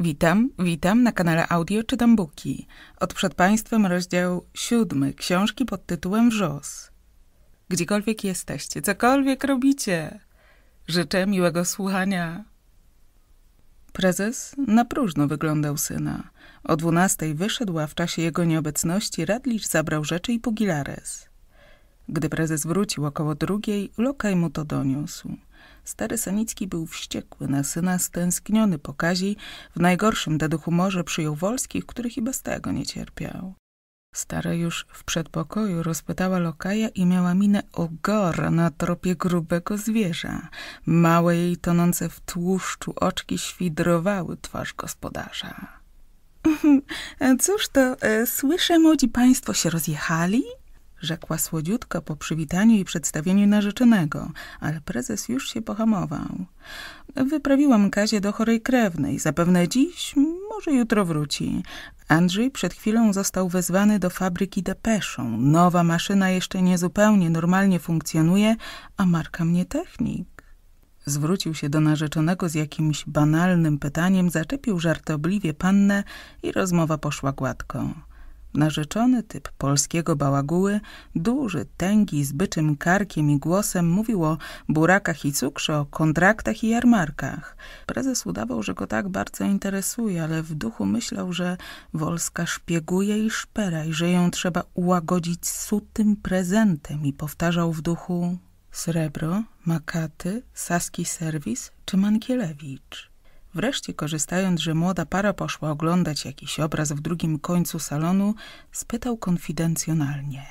Witam, witam na kanale Audio Czytam Buki. Od przed Państwem rozdział siódmy książki pod tytułem Wrzos. Gdziekolwiek jesteście, cokolwiek robicie, życzę miłego słuchania. Prezes na próżno wyglądał syna. O dwunastej wyszedł, a w czasie jego nieobecności Radlicz zabrał rzeczy i pugilares. Gdy prezes wrócił około drugiej, Lokaj mu to doniósł. Stary Sanicki był wściekły na syna, stęskniony po Kazi, w najgorszym deduchumorze przyjął Wolskich, których i bez tego nie cierpiał. Stara już w przedpokoju rozpytała lokaja i miała minę ogora na tropie grubego zwierza. Małe jej tonące w tłuszczu oczki świdrowały twarz gospodarza. Cóż to, e, słyszę, młodzi państwo się rozjechali? rzekła słodziutko po przywitaniu i przedstawieniu narzeczonego, ale prezes już się pohamował. Wyprawiłam Kazie do chorej krewnej, zapewne dziś, może jutro wróci. Andrzej przed chwilą został wezwany do fabryki depeszą. Nowa maszyna jeszcze niezupełnie normalnie funkcjonuje, a marka mnie technik. Zwrócił się do narzeczonego z jakimś banalnym pytaniem, zaczepił żartobliwie pannę i rozmowa poszła gładko. Narzeczony typ polskiego bałaguły, duży, tęgi, z byczym karkiem i głosem mówił o burakach i cukrze, o kontraktach i jarmarkach. Prezes udawał, że go tak bardzo interesuje, ale w duchu myślał, że Wolska szpieguje i szpera i że ją trzeba ułagodzić sutym prezentem i powtarzał w duchu srebro, makaty, saski serwis czy Mankielewicz. Wreszcie, korzystając, że młoda para poszła oglądać jakiś obraz w drugim końcu salonu, spytał konfidencjonalnie.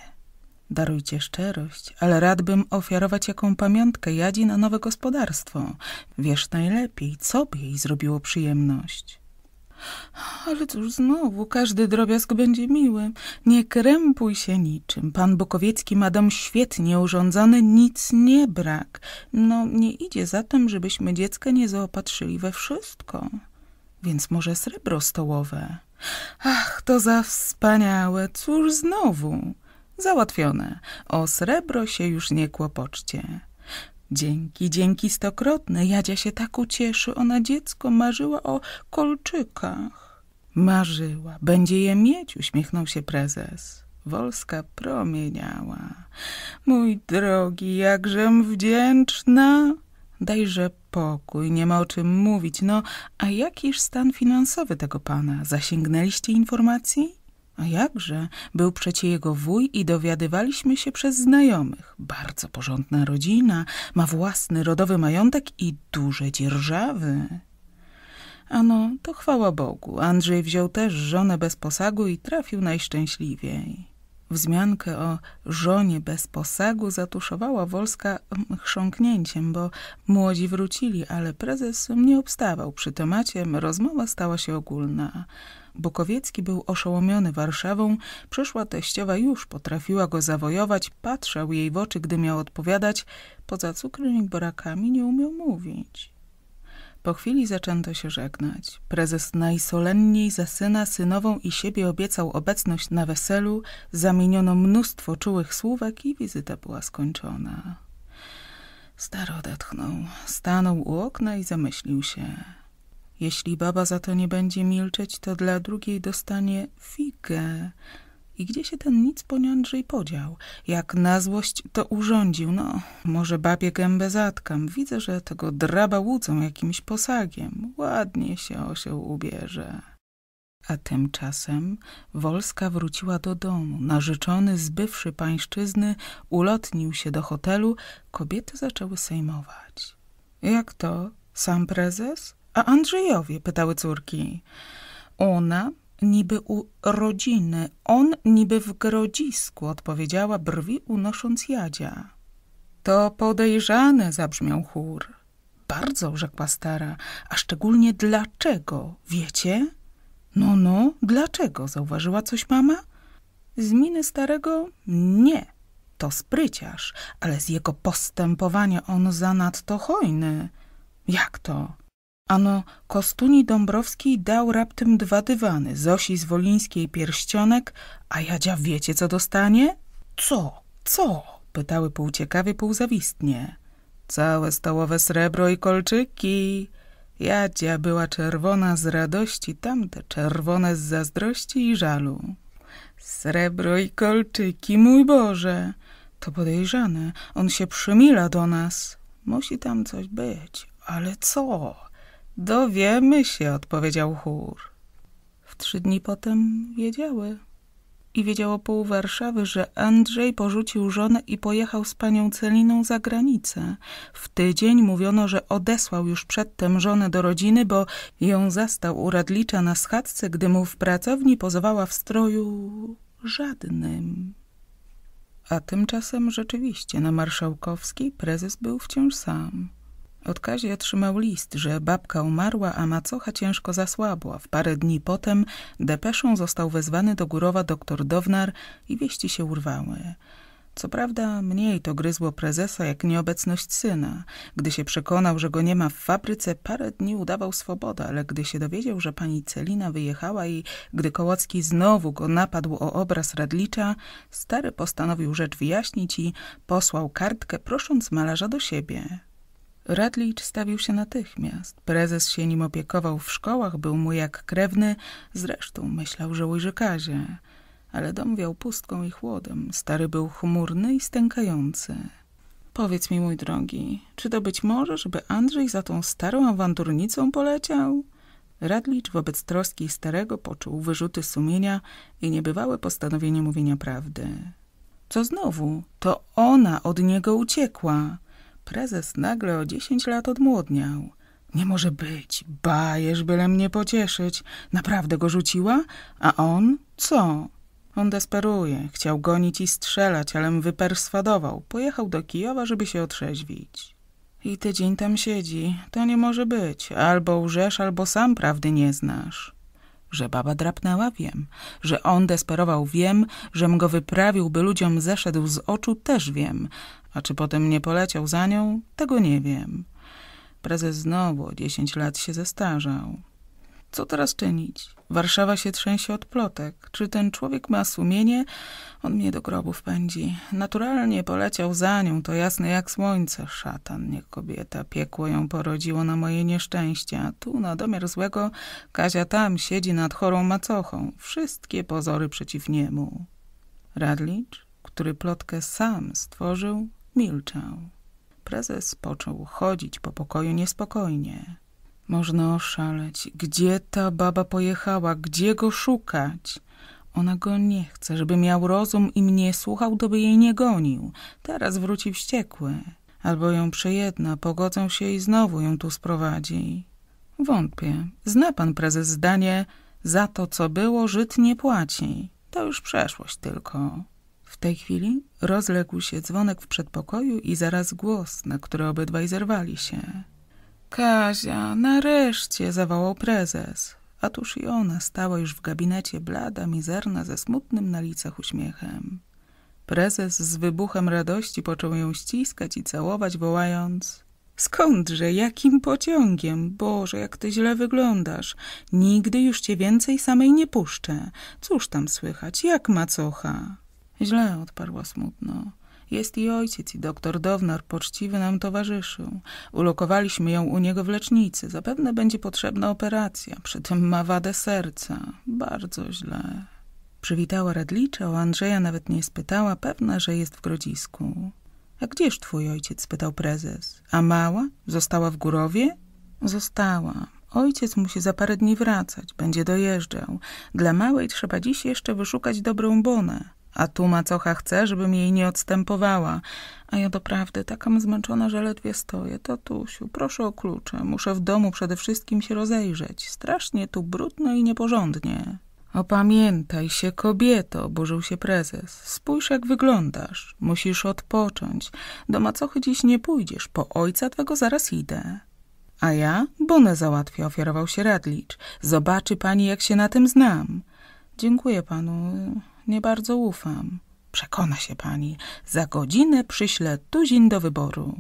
Darujcie szczerość, ale radbym ofiarować jaką pamiątkę Jadzi na nowe gospodarstwo. Wiesz najlepiej, co by jej zrobiło przyjemność. Ale cóż znowu, każdy drobiazg będzie miły. Nie krępuj się niczym. Pan Bokowiecki ma dom świetnie urządzony, nic nie brak. No, nie idzie zatem, żebyśmy dziecka nie zaopatrzyli we wszystko. Więc może srebro stołowe. Ach, to za wspaniałe, cóż znowu. Załatwione. O srebro się już nie kłopoczcie. Dzięki, dzięki stokrotne. Jadzia się tak ucieszy. Ona dziecko marzyła o kolczykach. Marzyła. Będzie je mieć, uśmiechnął się prezes. Wolska promieniała. Mój drogi, jakżem wdzięczna. Dajże pokój, nie ma o czym mówić. No, a jakiż stan finansowy tego pana? Zasięgnęliście informacji? A jakże? Był przecie jego wuj i dowiadywaliśmy się przez znajomych. Bardzo porządna rodzina, ma własny rodowy majątek i duże dzierżawy. Ano, to chwała Bogu. Andrzej wziął też żonę bez posagu i trafił najszczęśliwiej. Wzmiankę o żonie bez posagu zatuszowała Wolska chrząknięciem, bo młodzi wrócili, ale prezes nie obstawał przy temacie, rozmowa stała się ogólna. Bukowiecki był oszołomiony Warszawą, przyszła teściowa już potrafiła go zawojować, patrzał jej w oczy, gdy miał odpowiadać, poza cukrem i borakami nie umiał mówić. Po chwili zaczęto się żegnać. Prezes najsolenniej za syna, synową i siebie obiecał obecność na weselu, zamieniono mnóstwo czułych słówek i wizyta była skończona. Stary odetchnął, stanął u okna i zamyślił się. Jeśli baba za to nie będzie milczeć, to dla drugiej dostanie figę. I gdzie się ten nic poniądrzej podział? Jak na złość to urządził. No, może babie gębę zatkam. Widzę, że tego draba łudzą jakimś posagiem. Ładnie się osioł ubierze. A tymczasem Wolska wróciła do domu. Narzeczony, zbywszy pańszczyzny, ulotnił się do hotelu. Kobiety zaczęły sejmować. Jak to? Sam prezes? A Andrzejowie? pytały córki. Ona niby u rodziny, on niby w grodzisku, odpowiedziała brwi unosząc jadzia. To podejrzane, zabrzmiał chór. Bardzo, rzekła stara, a szczególnie dlaczego, wiecie? No, no, dlaczego, zauważyła coś mama? Z miny starego nie, to spryciarz, ale z jego postępowania on zanadto hojny. Jak to? Ano Kostuni Dąbrowskiej dał raptem dwa dywany, Zosi z Wolińskiej pierścionek, a Jadzia wiecie co dostanie? Co? Co? Pytały półciekawie, półzawistnie. zawistnie. Całe stołowe srebro i kolczyki. Jadzia była czerwona z radości, tamte czerwone z zazdrości i żalu. Srebro i kolczyki, mój Boże! To podejrzane, on się przymila do nas. Musi tam coś być, ale co? Dowiemy się, odpowiedział chór. W trzy dni potem wiedziały. I wiedziało pół Warszawy, że Andrzej porzucił żonę i pojechał z panią Celiną za granicę. W tydzień mówiono, że odesłał już przedtem żonę do rodziny, bo ją zastał u Radlicza na schadzce, gdy mu w pracowni pozowała w stroju żadnym. A tymczasem rzeczywiście na Marszałkowskiej prezes był wciąż sam. Od Kazi otrzymał list, że babka umarła, a macocha ciężko zasłabła. W parę dni potem depeszą został wezwany do górowa doktor Downar i wieści się urwały. Co prawda mniej to gryzło prezesa jak nieobecność syna. Gdy się przekonał, że go nie ma w fabryce, parę dni udawał swobodę, ale gdy się dowiedział, że pani Celina wyjechała i gdy Kołocki znowu go napadł o obraz Radlicza, stary postanowił rzecz wyjaśnić i posłał kartkę, prosząc malarza do siebie. Radlicz stawił się natychmiast. Prezes się nim opiekował w szkołach, był mu jak krewny, zresztą myślał, że Kazie. Ale dom wiał pustką i chłodem. Stary był chmurny i stękający. Powiedz mi, mój drogi, czy to być może, żeby Andrzej za tą starą awanturnicą poleciał? Radlicz wobec troski starego poczuł wyrzuty sumienia i niebywałe postanowienie mówienia prawdy. Co znowu? To ona od niego uciekła. Prezes nagle o dziesięć lat odmłodniał. Nie może być, bajesz, byle mnie pocieszyć. Naprawdę go rzuciła? A on? Co? On desperuje, chciał gonić i strzelać, alem wyperswadował. Pojechał do Kijowa, żeby się otrzeźwić. I tydzień tam siedzi. To nie może być. Albo łżesz, albo sam prawdy nie znasz. Że baba drapnęła, wiem. Że on desperował, wiem. Żem go wyprawił, by ludziom zeszedł z oczu, też wiem. A czy potem nie poleciał za nią, tego nie wiem. Prezes znowu o dziesięć lat się zestarzał. Co teraz czynić? Warszawa się trzęsie od plotek. Czy ten człowiek ma sumienie? On mnie do grobów pędzi. Naturalnie poleciał za nią, to jasne jak słońce. Szatan, nie kobieta. Piekło ją porodziło na moje nieszczęście. A tu, na domiar złego, Kazia tam siedzi nad chorą macochą. Wszystkie pozory przeciw niemu. Radlicz, który plotkę sam stworzył, Milczał. Prezes począł chodzić po pokoju niespokojnie. Można oszaleć. Gdzie ta baba pojechała? Gdzie go szukać? Ona go nie chce, żeby miał rozum i mnie słuchał, to by jej nie gonił. Teraz wróci wściekły. Albo ją przejedna, pogodzą się i znowu ją tu sprowadzi. Wątpię. Zna pan prezes zdanie, za to co było Żyd nie płaci. To już przeszłość tylko. W tej chwili rozległ się dzwonek w przedpokoju i zaraz głos, na który obydwaj zerwali się. Kazia, nareszcie, zawołał prezes. A tuż i ona stała już w gabinecie blada, mizerna, ze smutnym na licach uśmiechem. Prezes z wybuchem radości począł ją ściskać i całować, wołając Skądże, jakim pociągiem? Boże, jak ty źle wyglądasz. Nigdy już cię więcej samej nie puszczę. Cóż tam słychać, jak macocha? Źle, odparła smutno. Jest i ojciec, i doktor Downar poczciwy nam towarzyszył. Ulokowaliśmy ją u niego w lecznicy. Zapewne będzie potrzebna operacja. Przy tym ma wadę serca. Bardzo źle. Przywitała Radlicza, o Andrzeja nawet nie spytała, pewna, że jest w Grodzisku. A gdzież twój ojciec? spytał prezes. A mała? Została w Górowie? Została. Ojciec musi za parę dni wracać, będzie dojeżdżał. Dla małej trzeba dziś jeszcze wyszukać dobrą bonę. A tu macocha chce, żebym jej nie odstępowała. A ja doprawdy taka zmęczona, że ledwie stoję. Tatusiu, proszę o klucze. Muszę w domu przede wszystkim się rozejrzeć. Strasznie tu brudno i nieporządnie. Opamiętaj się, kobieto, burzył się prezes. Spójrz, jak wyglądasz. Musisz odpocząć. Do macochy dziś nie pójdziesz. Po ojca twego zaraz idę. A ja? Bonę załatwię, ofiarował się Radlicz. Zobaczy pani, jak się na tym znam. Dziękuję panu nie bardzo ufam. Przekona się pani, za godzinę przyślę tuzin do wyboru.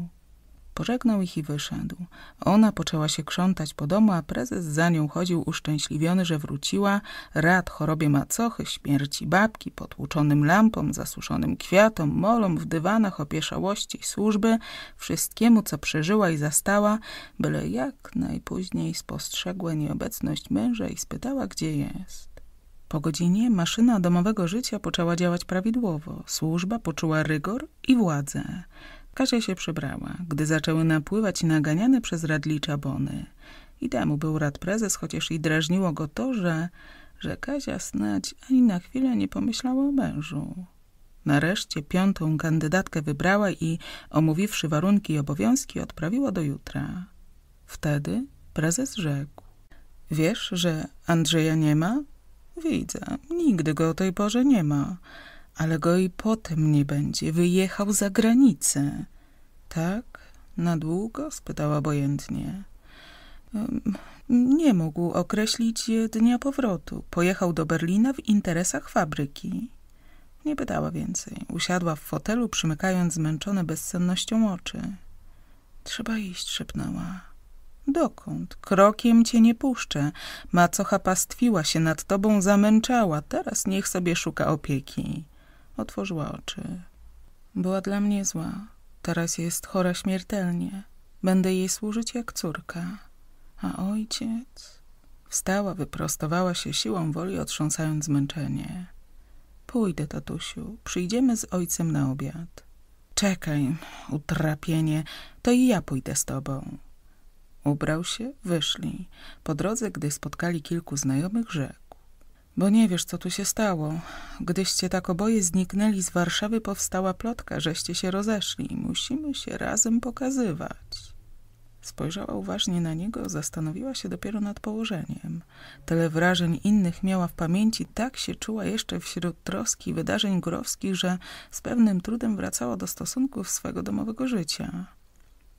Pożegnał ich i wyszedł. Ona poczęła się krzątać po domu, a prezes za nią chodził uszczęśliwiony, że wróciła, rad chorobie macochy, śmierci babki, potłuczonym lampom, zasuszonym kwiatom, molom w dywanach, opieszałości służby, wszystkiemu, co przeżyła i zastała, byle jak najpóźniej spostrzegła nieobecność męża i spytała, gdzie jest. Po godzinie maszyna domowego życia poczęła działać prawidłowo. Służba poczuła rygor i władzę. Kasia się przebrała, gdy zaczęły napływać naganiane przez radlicza bony. I temu był rad prezes, chociaż i drażniło go to, że, że Kasia snać ani na chwilę nie pomyślała o mężu. Nareszcie piątą kandydatkę wybrała i, omówiwszy warunki i obowiązki, odprawiła do jutra. Wtedy prezes rzekł. Wiesz, że Andrzeja nie ma? Widzę, nigdy go o tej porze nie ma, ale go i potem nie będzie. Wyjechał za granicę. Tak? Na długo? spytała obojętnie. Nie mógł określić dnia powrotu. Pojechał do Berlina w interesach fabryki. Nie pytała więcej. Usiadła w fotelu, przymykając zmęczone bezsennością oczy. Trzeba iść, szepnęła. Dokąd? Krokiem cię nie puszczę. Macocha pastwiła się nad tobą, zamęczała. Teraz niech sobie szuka opieki. Otworzyła oczy. Była dla mnie zła. Teraz jest chora śmiertelnie. Będę jej służyć jak córka. A ojciec... Wstała, wyprostowała się siłą woli, otrząsając zmęczenie. Pójdę, tatusiu. Przyjdziemy z ojcem na obiad. Czekaj, utrapienie. To i ja pójdę z tobą. Ubrał się, wyszli. Po drodze, gdy spotkali kilku znajomych, rzekł. Bo nie wiesz, co tu się stało. Gdyście tak oboje zniknęli z Warszawy, powstała plotka, żeście się rozeszli. Musimy się razem pokazywać. Spojrzała uważnie na niego, zastanowiła się dopiero nad położeniem. Tyle wrażeń innych miała w pamięci, tak się czuła jeszcze wśród troski i wydarzeń górowskich, że z pewnym trudem wracała do stosunków swego domowego życia.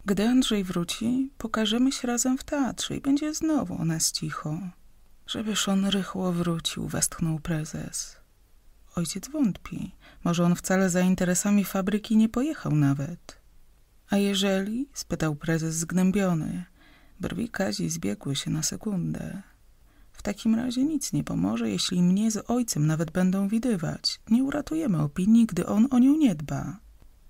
Gdy Andrzej wróci, pokażemy się razem w teatrze i będzie znowu o nas cicho. Żebyż on rychło wrócił, westchnął prezes. Ojciec wątpi. Może on wcale za interesami fabryki nie pojechał nawet. A jeżeli? spytał prezes zgnębiony. Brwi Kazi zbiegły się na sekundę. W takim razie nic nie pomoże, jeśli mnie z ojcem nawet będą widywać. Nie uratujemy opinii, gdy on o nią nie dba.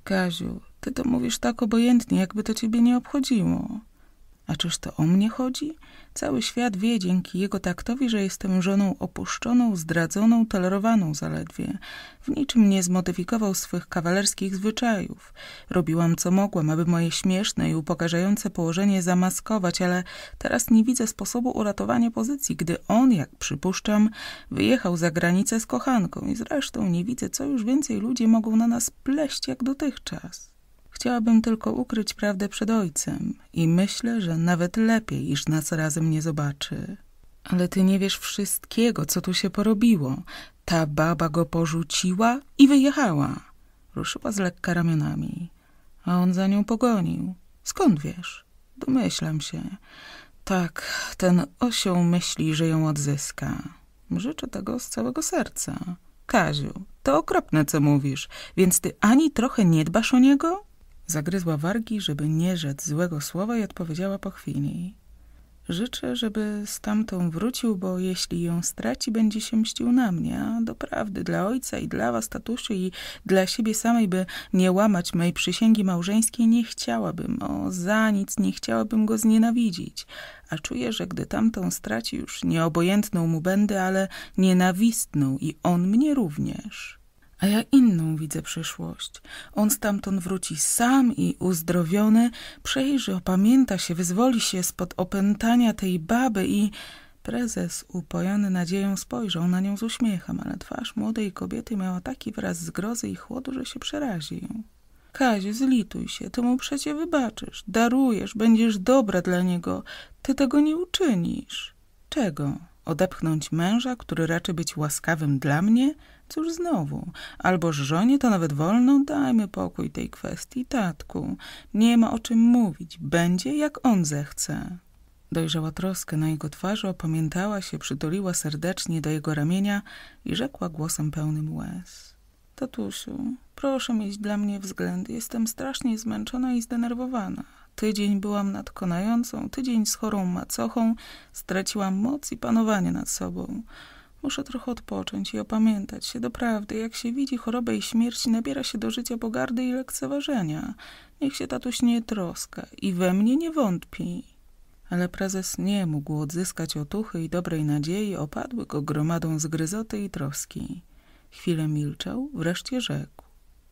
Kaziu, ty to mówisz tak obojętnie, jakby to ciebie nie obchodziło. A czyż to o mnie chodzi? Cały świat wie dzięki jego taktowi, że jestem żoną opuszczoną, zdradzoną, tolerowaną zaledwie. W niczym nie zmodyfikował swych kawalerskich zwyczajów. Robiłam co mogłam, aby moje śmieszne i upokarzające położenie zamaskować, ale teraz nie widzę sposobu uratowania pozycji, gdy on, jak przypuszczam, wyjechał za granicę z kochanką i zresztą nie widzę, co już więcej ludzie mogą na nas pleść jak dotychczas. Chciałabym tylko ukryć prawdę przed ojcem i myślę, że nawet lepiej, iż nas razem nie zobaczy. Ale ty nie wiesz wszystkiego, co tu się porobiło. Ta baba go porzuciła i wyjechała. Ruszyła z lekka ramionami, a on za nią pogonił. Skąd wiesz? Domyślam się. Tak, ten osioł myśli, że ją odzyska. Życzę tego z całego serca. Kaziu, to okropne, co mówisz, więc ty ani trochę nie dbasz o niego? Zagryzła wargi, żeby nie rzec złego słowa i odpowiedziała po chwili. Życzę, żeby z tamtą wrócił, bo jeśli ją straci, będzie się mścił na mnie, a doprawdy dla ojca i dla was, tatusiu, i dla siebie samej, by nie łamać mej przysięgi małżeńskiej, nie chciałabym, o za nic nie chciałabym go znienawidzić. A czuję, że gdy tamtą straci, już nieobojętną mu będę, ale nienawistną i on mnie również a ja inną widzę przyszłość. On stamtąd wróci sam i uzdrowiony, przejrzy, opamięta się, wyzwoli się spod opętania tej baby i... Prezes, upojony nadzieją, spojrzał na nią z uśmiechem, ale twarz młodej kobiety miała taki wyraz zgrozy i chłodu, że się przerazi ją. Kazie, zlituj się, ty mu przecie wybaczysz, darujesz, będziesz dobra dla niego. Ty tego nie uczynisz. Czego? Odepchnąć męża, który raczy być łaskawym dla mnie? Cóż znowu? Alboż żonie to nawet wolno? Dajmy pokój tej kwestii, tatku. Nie ma o czym mówić. Będzie jak on zechce. Dojrzała troskę na jego twarzy, opamiętała się, przytuliła serdecznie do jego ramienia i rzekła głosem pełnym łez. Tatusiu, proszę mieć dla mnie względ. Jestem strasznie zmęczona i zdenerwowana. Tydzień byłam nadkonającą, tydzień z chorą macochą. Straciłam moc i panowanie nad sobą. Muszę trochę odpocząć i opamiętać się. Doprawdy, jak się widzi chorobę i śmierć, nabiera się do życia pogardy i lekceważenia. Niech się tatuś nie troska i we mnie nie wątpi. Ale prezes nie mógł odzyskać otuchy i dobrej nadziei, opadły go gromadą zgryzoty i troski. Chwilę milczał, wreszcie rzekł.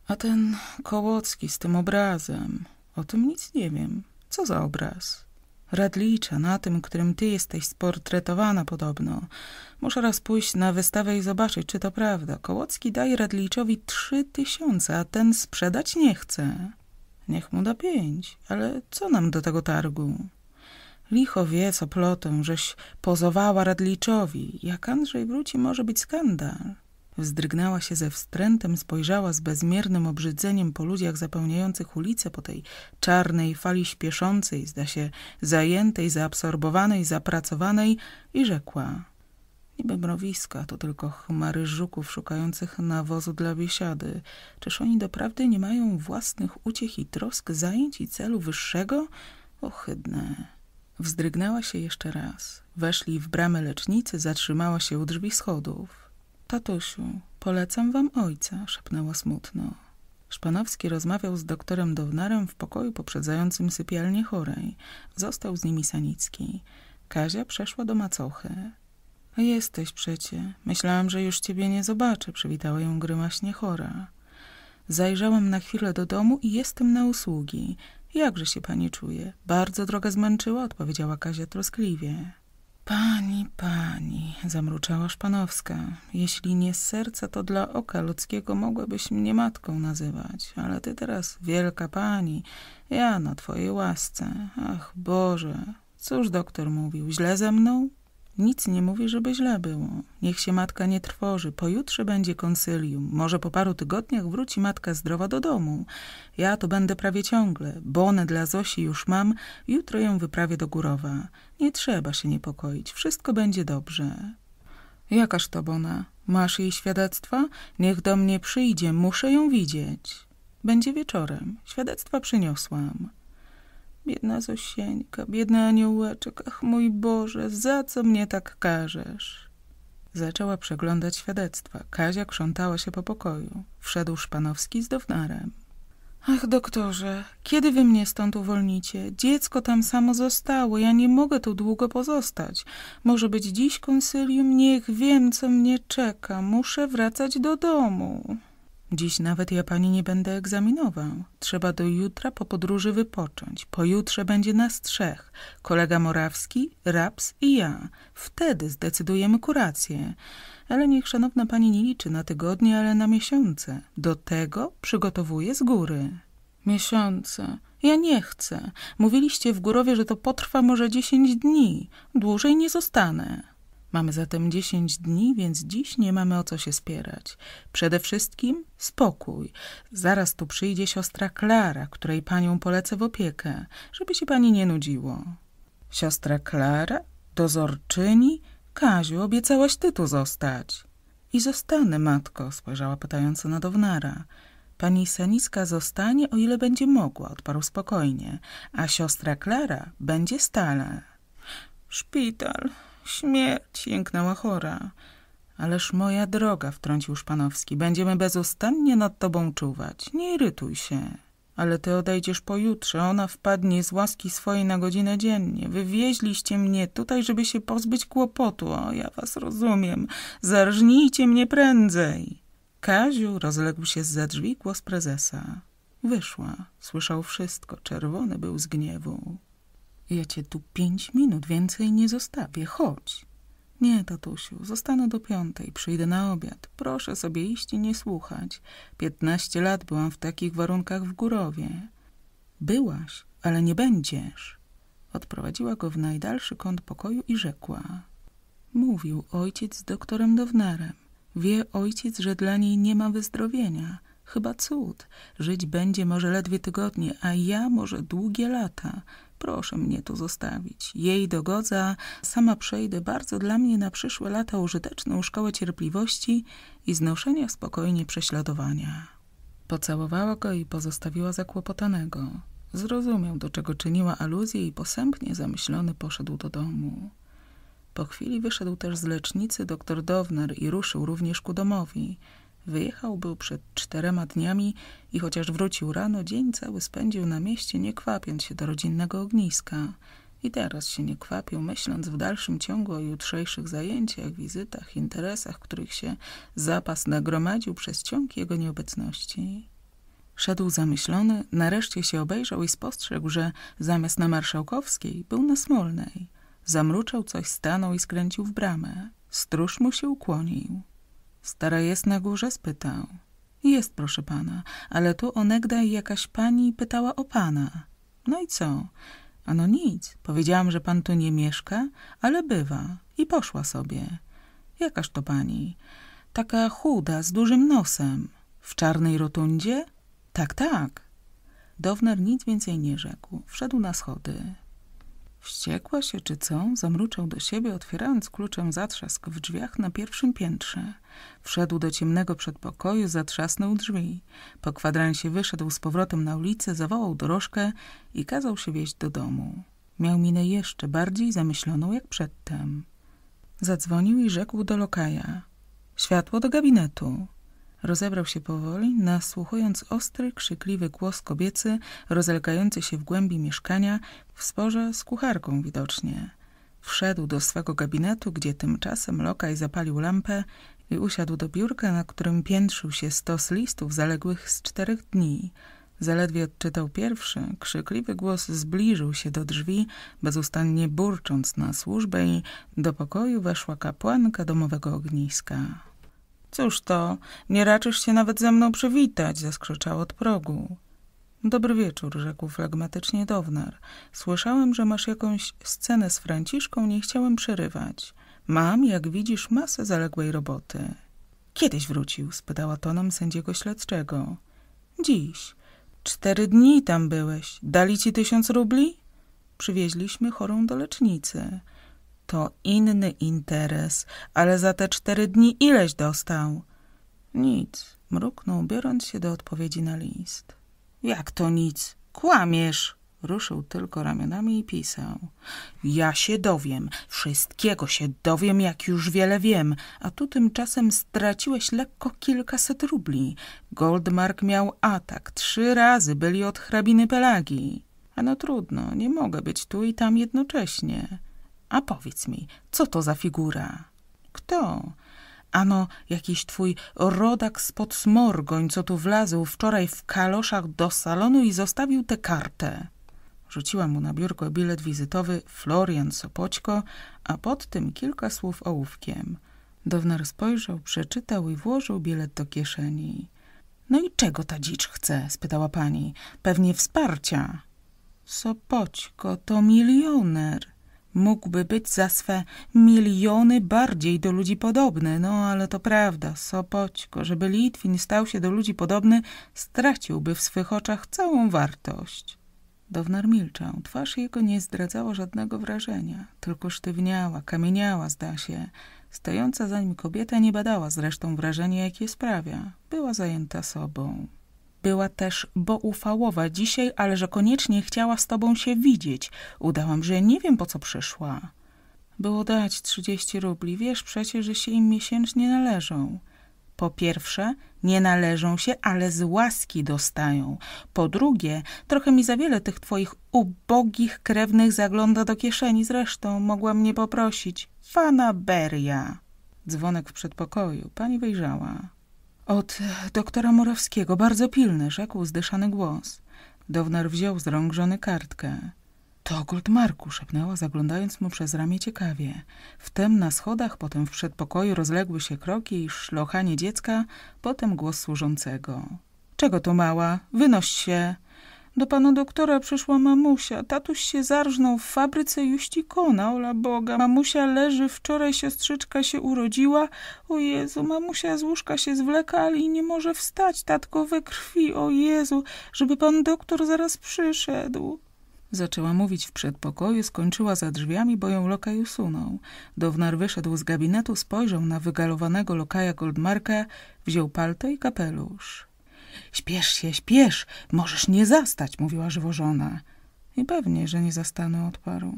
A ten Kołocki z tym obrazem, o tym nic nie wiem. Co za obraz? Radlicza na tym, którym ty jesteś sportretowana podobno. Muszę raz pójść na wystawę i zobaczyć, czy to prawda. Kołocki daje Radliczowi trzy tysiące, a ten sprzedać nie chce. Niech mu da pięć, ale co nam do tego targu? Licho wie, co plotą, żeś pozowała Radliczowi. Jak Andrzej wróci, może być skandal. Wzdrygnęła się ze wstrętem, spojrzała z bezmiernym obrzydzeniem po ludziach zapełniających ulice, po tej czarnej fali śpieszącej, zda się zajętej, zaabsorbowanej, zapracowanej i rzekła Niby mrowiska, to tylko chmary żuków szukających nawozu dla biesiady. Czyż oni doprawdy nie mają własnych uciech i trosk, zajęć i celu wyższego? Ohydne. Wzdrygnęła się jeszcze raz. Weszli w bramę lecznicy, zatrzymała się u drzwi schodów. Tatusiu, polecam wam ojca, szepnęła smutno. Szpanowski rozmawiał z doktorem Downarem w pokoju poprzedzającym sypialnię chorej. Został z nimi Sanicki. Kazia przeszła do macochy. No jesteś przecie. Myślałam, że już ciebie nie zobaczę, przywitała ją grymaśnie chora. Zajrzałam na chwilę do domu i jestem na usługi. Jakże się pani czuje? Bardzo droga zmęczyła, odpowiedziała Kazia troskliwie. Pani, pani, zamruczała Szpanowska. Jeśli nie z serca, to dla oka ludzkiego mogłabyś mnie matką nazywać, ale ty teraz wielka pani, ja na twojej łasce. Ach, Boże, cóż doktor mówił, źle ze mną? Nic nie mówi, żeby źle było. Niech się matka nie trwoży. Pojutrze będzie konsylium. Może po paru tygodniach wróci matka zdrowa do domu. Ja to będę prawie ciągle. Bonę dla Zosi już mam. Jutro ją wyprawię do Górowa. Nie trzeba się niepokoić. Wszystko będzie dobrze. Jakaż to Bona? Masz jej świadectwa? Niech do mnie przyjdzie. Muszę ją widzieć. Będzie wieczorem. Świadectwa przyniosłam. Biedna Zosieńka, biedny aniołeczek, ach mój Boże, za co mnie tak karzesz? Zaczęła przeglądać świadectwa. Kazia krzątała się po pokoju. Wszedł Szpanowski z downarem. Ach, doktorze, kiedy wy mnie stąd uwolnicie? Dziecko tam samo zostało, ja nie mogę tu długo pozostać. Może być dziś konsylium? Niech wiem, co mnie czeka. Muszę wracać do domu. Dziś nawet ja pani nie będę egzaminował. Trzeba do jutra po podróży wypocząć. Pojutrze będzie nas trzech. Kolega Morawski, Raps i ja. Wtedy zdecydujemy kurację. Ale niech szanowna pani nie liczy na tygodnie, ale na miesiące. Do tego przygotowuję z góry. Miesiące. Ja nie chcę. Mówiliście w górowie, że to potrwa może dziesięć dni. Dłużej nie zostanę. Mamy zatem 10 dni, więc dziś nie mamy o co się spierać. Przede wszystkim spokój. Zaraz tu przyjdzie siostra Klara, której panią polecę w opiekę, żeby się pani nie nudziło. Siostra Klara? Dozorczyni? Kaziu, obiecałaś ty tu zostać. I zostanę, matko, spojrzała pytająco na Downara. Pani Saniska zostanie, o ile będzie mogła, odparł spokojnie, a siostra Klara będzie stale. Szpital, Śmierć, jęknęła chora. Ależ moja droga, wtrącił Szpanowski, będziemy bezustannie nad tobą czuwać. Nie irytuj się. Ale ty odejdziesz pojutrze, ona wpadnie z łaski swojej na godzinę dziennie. Wywieźliście mnie tutaj, żeby się pozbyć kłopotu. O, ja was rozumiem. Zarżnijcie mnie prędzej. Kaziu rozległ się za drzwi głos prezesa. Wyszła. Słyszał wszystko. Czerwony był z gniewu. Ja cię tu pięć minut więcej nie zostawię, chodź. Nie, tatusiu, zostanę do piątej, przyjdę na obiad. Proszę sobie iść i nie słuchać. Piętnaście lat byłam w takich warunkach w Górowie. Byłaś, ale nie będziesz. Odprowadziła go w najdalszy kąt pokoju i rzekła. Mówił ojciec z doktorem Downarem. Wie ojciec, że dla niej nie ma wyzdrowienia, Chyba cud. Żyć będzie może ledwie tygodnie, a ja może długie lata. Proszę mnie tu zostawić. Jej dogodza, sama przejdę bardzo dla mnie na przyszłe lata użyteczną szkołę cierpliwości i znoszenia spokojnie prześladowania. Pocałowała go i pozostawiła zakłopotanego. Zrozumiał, do czego czyniła aluzję i posępnie zamyślony poszedł do domu. Po chwili wyszedł też z lecznicy doktor Downer i ruszył również ku domowi – Wyjechał był przed czterema dniami i chociaż wrócił rano, dzień cały spędził na mieście, nie kwapiąc się do rodzinnego ogniska. I teraz się nie kwapił, myśląc w dalszym ciągu o jutrzejszych zajęciach, wizytach, interesach, których się zapas nagromadził przez ciąg jego nieobecności. Szedł zamyślony, nareszcie się obejrzał i spostrzegł, że zamiast na marszałkowskiej był na Smolnej. Zamruczał coś, stanął i skręcił w bramę. Stróż mu się ukłonił. Stara jest na górze? spytał. Jest, proszę pana, ale tu onegdaj jakaś pani pytała o pana. No i co? Ano nic, powiedziałam, że pan tu nie mieszka, ale bywa. I poszła sobie. Jakaż to pani? Taka chuda, z dużym nosem. W czarnej rotundzie? Tak, tak. Downer nic więcej nie rzekł. Wszedł na schody. Wściekła się czy co? Zamruczał do siebie, otwierając kluczem zatrzask w drzwiach na pierwszym piętrze. Wszedł do ciemnego przedpokoju, zatrzasnął drzwi. Po kwadransie wyszedł z powrotem na ulicę, zawołał dorożkę i kazał się wieść do domu. Miał minę jeszcze bardziej zamyśloną jak przedtem. Zadzwonił i rzekł do lokaja. Światło do gabinetu. Rozebrał się powoli, nasłuchując ostry, krzykliwy głos kobiecy, rozlegający się w głębi mieszkania, w sporze z kucharką widocznie. Wszedł do swego gabinetu, gdzie tymczasem Lokaj zapalił lampę i usiadł do biurka, na którym piętrzył się stos listów zaległych z czterech dni. Zaledwie odczytał pierwszy, krzykliwy głos zbliżył się do drzwi, bezustannie burcząc na służbę i do pokoju weszła kapłanka domowego ogniska. Cóż to, nie raczysz się nawet ze mną przywitać, zaskrzyczał od progu. Dobry wieczór, rzekł flegmatycznie Downer. Słyszałem, że masz jakąś scenę z Franciszką, nie chciałem przerywać. Mam, jak widzisz, masę zaległej roboty. Kiedyś wrócił, spytała tonem sędziego śledczego. Dziś. Cztery dni tam byłeś. Dali ci tysiąc rubli? Przywieźliśmy chorą do lecznicy. To inny interes, ale za te cztery dni ileś dostał? Nic, mruknął, biorąc się do odpowiedzi na list. Jak to nic? Kłamiesz! Ruszył tylko ramionami i pisał. Ja się dowiem, wszystkiego się dowiem, jak już wiele wiem, a tu tymczasem straciłeś lekko kilkaset rubli. Goldmark miał atak, trzy razy byli od hrabiny Pelagi. A no trudno, nie mogę być tu i tam jednocześnie. A powiedz mi, co to za figura? Kto? Ano, jakiś twój rodak spod smorgoń, co tu wlazł wczoraj w kaloszach do salonu i zostawił tę kartę. Rzuciła mu na biurko bilet wizytowy Florian Sopoćko, a pod tym kilka słów ołówkiem. Downer spojrzał, przeczytał i włożył bilet do kieszeni. No i czego ta dzicz chce? spytała pani. Pewnie wsparcia. Sopoćko to milioner mógłby być za swe miliony bardziej do ludzi podobny. No ale to prawda, Sopoćko, żeby Litwin stał się do ludzi podobny, straciłby w swych oczach całą wartość. Downar milczał. Twarz jego nie zdradzała żadnego wrażenia. Tylko sztywniała, kamieniała, zda się. Stojąca za nim kobieta nie badała zresztą wrażenia, jakie sprawia. Była zajęta sobą była też ufałowa dzisiaj, ale że koniecznie chciała z tobą się widzieć. Udałam, że nie wiem, po co przyszła. Było dać trzydzieści rubli, wiesz przecież, że się im miesięcznie należą. Po pierwsze, nie należą się, ale z łaski dostają. Po drugie, trochę mi za wiele tych twoich ubogich krewnych zagląda do kieszeni. Zresztą mogła mnie poprosić. Fanaberia. Dzwonek w przedpokoju. Pani wyjrzała. Od e, doktora Morowskiego, bardzo pilny, rzekł zdyszany głos. Downar wziął z rąk żony kartkę. To Goldmarku, szepnęła, zaglądając mu przez ramię ciekawie. Wtem na schodach, potem w przedpokoju rozległy się kroki i szlochanie dziecka, potem głos służącego. Czego tu mała? Wynoś się! Do pana doktora przyszła mamusia. Tatuś się zarżnął w fabryce Juścikona, ola Boga. Mamusia leży, wczoraj siostrzyczka się urodziła. O Jezu, mamusia z łóżka się zwleka, ale i nie może wstać, tatko we krwi, o Jezu, żeby pan doktor zaraz przyszedł. Zaczęła mówić w przedpokoju, skończyła za drzwiami, bo ją lokaj usunął. Downar wyszedł z gabinetu, spojrzał na wygalowanego lokaja Goldmarka, wziął paltę i kapelusz. Śpiesz się, śpiesz, możesz nie zastać, mówiła żywożona. I pewnie, że nie zastanę, odparł.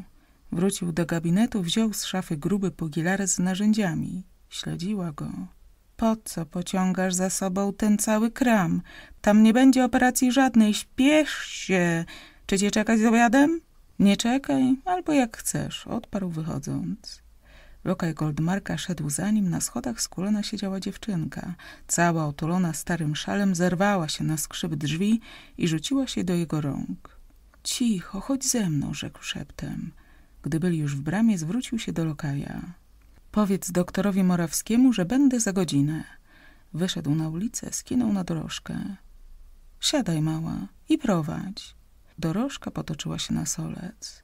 Wrócił do gabinetu, wziął z szafy gruby pugilarz z narzędziami. Śledziła go. Po co pociągasz za sobą ten cały kram? Tam nie będzie operacji żadnej, śpiesz się. Czy cię czekać z obiadem? Nie czekaj, albo jak chcesz, odparł wychodząc. Lokaj Goldmarka szedł za nim, na schodach skulona siedziała dziewczynka. Cała otulona starym szalem zerwała się na skrzyp drzwi i rzuciła się do jego rąk. Cicho, chodź ze mną, rzekł szeptem. Gdy byli już w bramie, zwrócił się do lokaja. Powiedz doktorowi Morawskiemu, że będę za godzinę. Wyszedł na ulicę, skinął na dorożkę. Siadaj, mała, i prowadź. Dorożka potoczyła się na solec.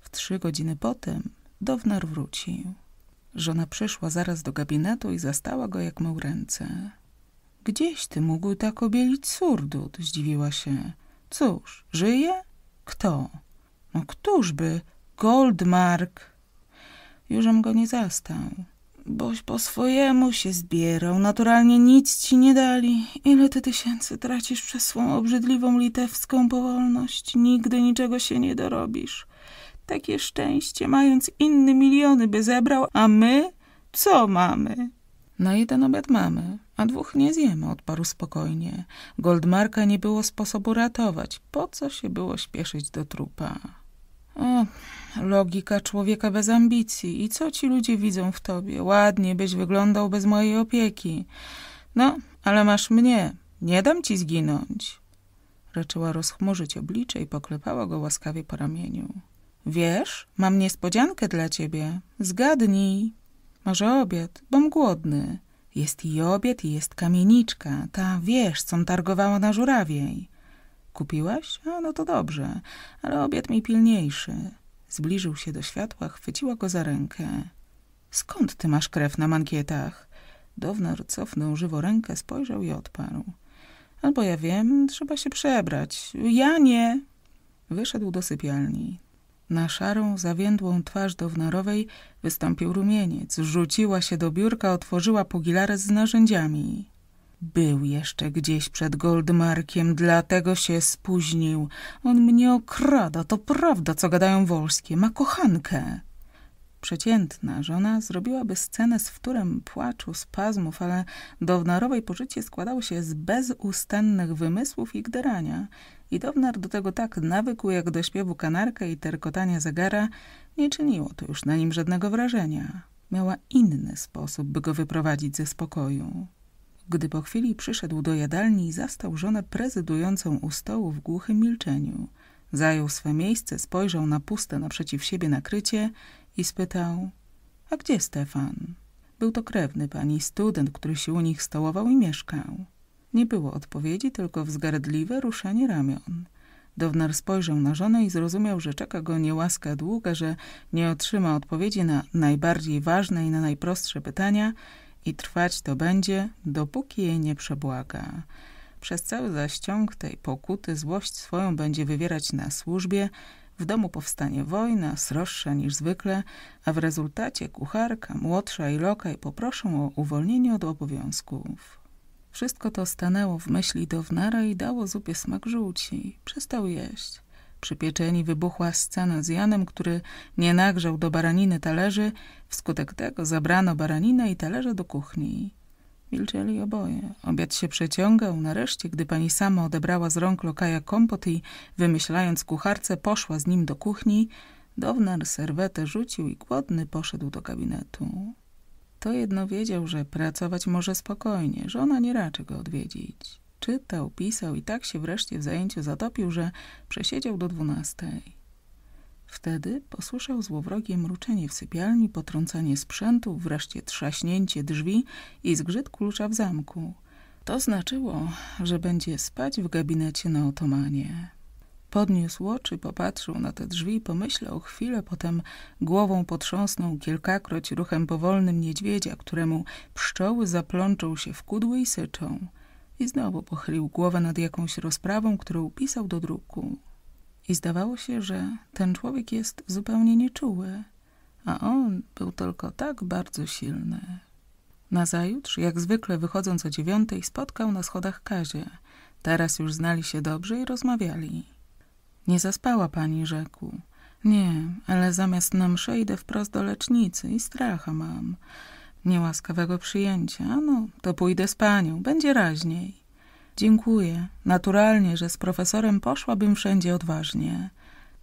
W trzy godziny potem Downer wrócił. Żona przyszła zaraz do gabinetu i zastała go, jak mył ręce. Gdzieś ty mógł tak obielić surdut, zdziwiła się. Cóż, żyje? Kto? No któżby? Goldmark. Jużem go nie zastał. Boś po swojemu się zbierał, naturalnie nic ci nie dali. Ile ty tysięcy tracisz przez swą obrzydliwą litewską powolność? Nigdy niczego się nie dorobisz. Takie szczęście, mając inny miliony by zebrał, a my co mamy? Na jeden obiad mamy, a dwóch nie zjemy, odparł spokojnie. Goldmarka nie było sposobu ratować. Po co się było śpieszyć do trupa? O, logika człowieka bez ambicji. I co ci ludzie widzą w tobie? Ładnie byś wyglądał bez mojej opieki. No, ale masz mnie. Nie dam ci zginąć. Raczyła rozchmurzyć oblicze i poklepała go łaskawie po ramieniu. Wiesz, mam niespodziankę dla ciebie. Zgadnij. Może obiad, bom głodny. Jest i obiad, i jest kamieniczka. Ta, wiesz, co targowała na żurawiej. Kupiłaś? A, no to dobrze, ale obiad mi pilniejszy. Zbliżył się do światła, chwyciła go za rękę. Skąd ty masz krew na mankietach? Downer cofnął żywo rękę, spojrzał i odparł. Albo ja wiem, trzeba się przebrać. Ja nie. Wyszedł do sypialni. Na szarą, zawiędłą twarz Downarowej wystąpił rumieniec. Rzuciła się do biurka, otworzyła pugilarę z narzędziami. Był jeszcze gdzieś przed Goldmarkiem, dlatego się spóźnił. On mnie okrada, to prawda, co gadają wolskie. Ma kochankę. Przeciętna żona zrobiłaby scenę z wtórem płaczu, spazmów, ale Downarowej pożycie składało się z bezustannych wymysłów i gderania. I Downar do tego tak nawykł jak do śpiewu kanarka i terkotania zegara, nie czyniło to już na nim żadnego wrażenia. Miała inny sposób, by go wyprowadzić ze spokoju. Gdy po chwili przyszedł do jadalni, zastał żonę prezydującą u stołu w głuchym milczeniu. Zajął swe miejsce, spojrzał na puste naprzeciw siebie nakrycie i spytał, a gdzie Stefan? Był to krewny pani student, który się u nich stołował i mieszkał. Nie było odpowiedzi, tylko wzgardliwe ruszanie ramion. Downar spojrzał na żonę i zrozumiał, że czeka go niełaska długa, że nie otrzyma odpowiedzi na najbardziej ważne i na najprostsze pytania i trwać to będzie, dopóki jej nie przebłaga. Przez cały ciąg tej pokuty złość swoją będzie wywierać na służbie w domu powstanie wojna, sroższa niż zwykle, a w rezultacie kucharka, młodsza i lokaj poproszą o uwolnienie od obowiązków. Wszystko to stanęło w myśli Downara i dało zupie smak żółci. Przestał jeść. Przy pieczeni wybuchła scena z Janem, który nie nagrzał do baraniny talerzy. Wskutek tego zabrano baraninę i talerze do kuchni. Milczeli oboje. Obiad się przeciągał. Nareszcie, gdy pani sama odebrała z rąk lokaja kompot i, wymyślając kucharce, poszła z nim do kuchni, Downar serwetę rzucił i głodny poszedł do gabinetu. To jedno wiedział, że pracować może spokojnie, że ona nie raczy go odwiedzić. Czytał, pisał i tak się wreszcie w zajęciu zatopił, że przesiedział do dwunastej. Wtedy posłyszał złowrogie mruczenie w sypialni, potrącanie sprzętu, wreszcie trzaśnięcie drzwi i zgrzyt klucza w zamku. To znaczyło, że będzie spać w gabinecie na otomanie. Podniósł oczy, popatrzył na te drzwi, pomyślał chwilę, potem głową potrząsnął kilkakroć ruchem powolnym niedźwiedzia, któremu pszczoły zaplączą się w kudły i syczą. I znowu pochylił głowę nad jakąś rozprawą, którą pisał do druku. I zdawało się, że ten człowiek jest zupełnie nieczuły, a on był tylko tak bardzo silny. Nazajutrz, jak zwykle wychodząc o dziewiątej, spotkał na schodach Kazie. Teraz już znali się dobrze i rozmawiali. Nie zaspała pani, rzekł. Nie, ale zamiast na mszę idę wprost do lecznicy i stracha mam. Niełaskawego przyjęcia. No, to pójdę z panią, będzie raźniej. Dziękuję. Naturalnie, że z profesorem poszłabym wszędzie odważnie.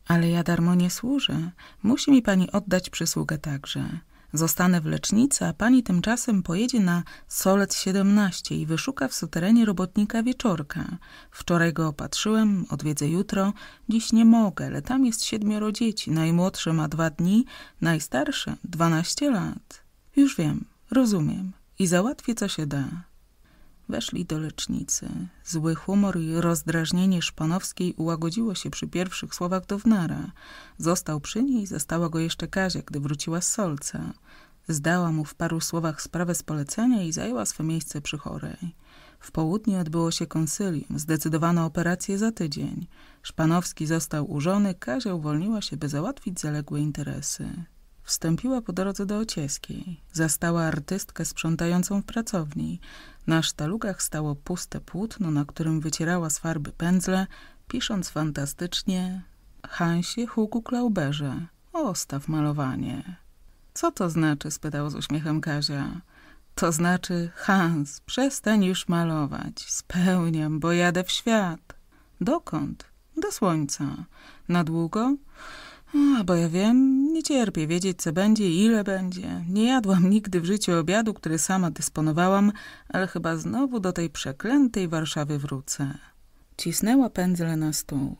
Ale ja darmo nie służę. Musi mi pani oddać przysługę także. Zostanę w lecznicy, a pani tymczasem pojedzie na Solec 17 i wyszuka w suterenie robotnika wieczorka. Wczoraj go opatrzyłem, odwiedzę jutro. Dziś nie mogę, ale tam jest siedmioro dzieci. Najmłodsze ma dwa dni, najstarsze dwanaście lat. Już wiem, rozumiem i załatwię co się da. Weszli do lecznicy. Zły humor i rozdrażnienie Szpanowskiej ułagodziło się przy pierwszych słowach Downara. Został przy niej i zastała go jeszcze Kazia, gdy wróciła z Solca. Zdała mu w paru słowach sprawę z polecenia i zajęła swe miejsce przy chorej. W południe odbyło się konsylium, zdecydowano operację za tydzień. Szpanowski został urzony, Kazia uwolniła się, by załatwić zaległe interesy. Wstąpiła po drodze do Ocieskiej. Zastała artystkę sprzątającą w pracowni. Na sztalugach stało puste płótno, na którym wycierała z farby pędzle, pisząc fantastycznie Hansie huku Klauberze. Ostaw malowanie. Co to znaczy? spytał z uśmiechem Kazia. To znaczy, Hans, przestań już malować. Spełniam, bo jadę w świat. Dokąd? Do słońca. Na długo? A, bo ja wiem, nie cierpię wiedzieć, co będzie i ile będzie. Nie jadłam nigdy w życiu obiadu, który sama dysponowałam, ale chyba znowu do tej przeklętej Warszawy wrócę. Cisnęła pędzle na stół.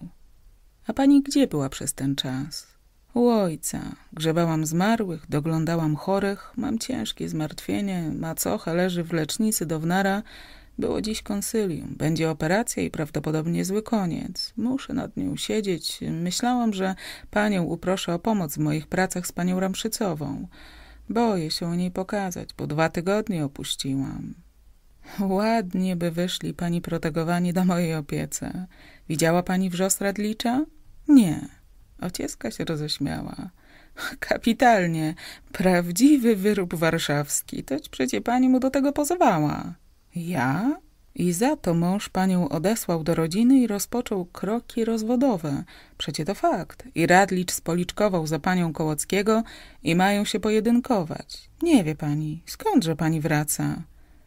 A pani gdzie była przez ten czas? U ojca. Grzebałam zmarłych, doglądałam chorych, mam ciężkie zmartwienie, macocha leży w lecznicy do wnara, było dziś konsylium, będzie operacja i prawdopodobnie zły koniec. Muszę nad nią siedzieć. Myślałam, że panią uproszę o pomoc w moich pracach z panią Ramszycową. Boję się o niej pokazać, bo dwa tygodnie opuściłam. Ładnie by wyszli pani protegowani do mojej opiece. Widziała pani Radlicza? Nie. Ocieska się roześmiała. Kapitalnie. Prawdziwy wyrób warszawski. Toć przecie pani mu do tego pozowała. Ja? I za to mąż panią odesłał do rodziny i rozpoczął kroki rozwodowe. Przecie to fakt. I Radlicz spoliczkował za panią Kołockiego i mają się pojedynkować. Nie wie pani, skądże pani wraca?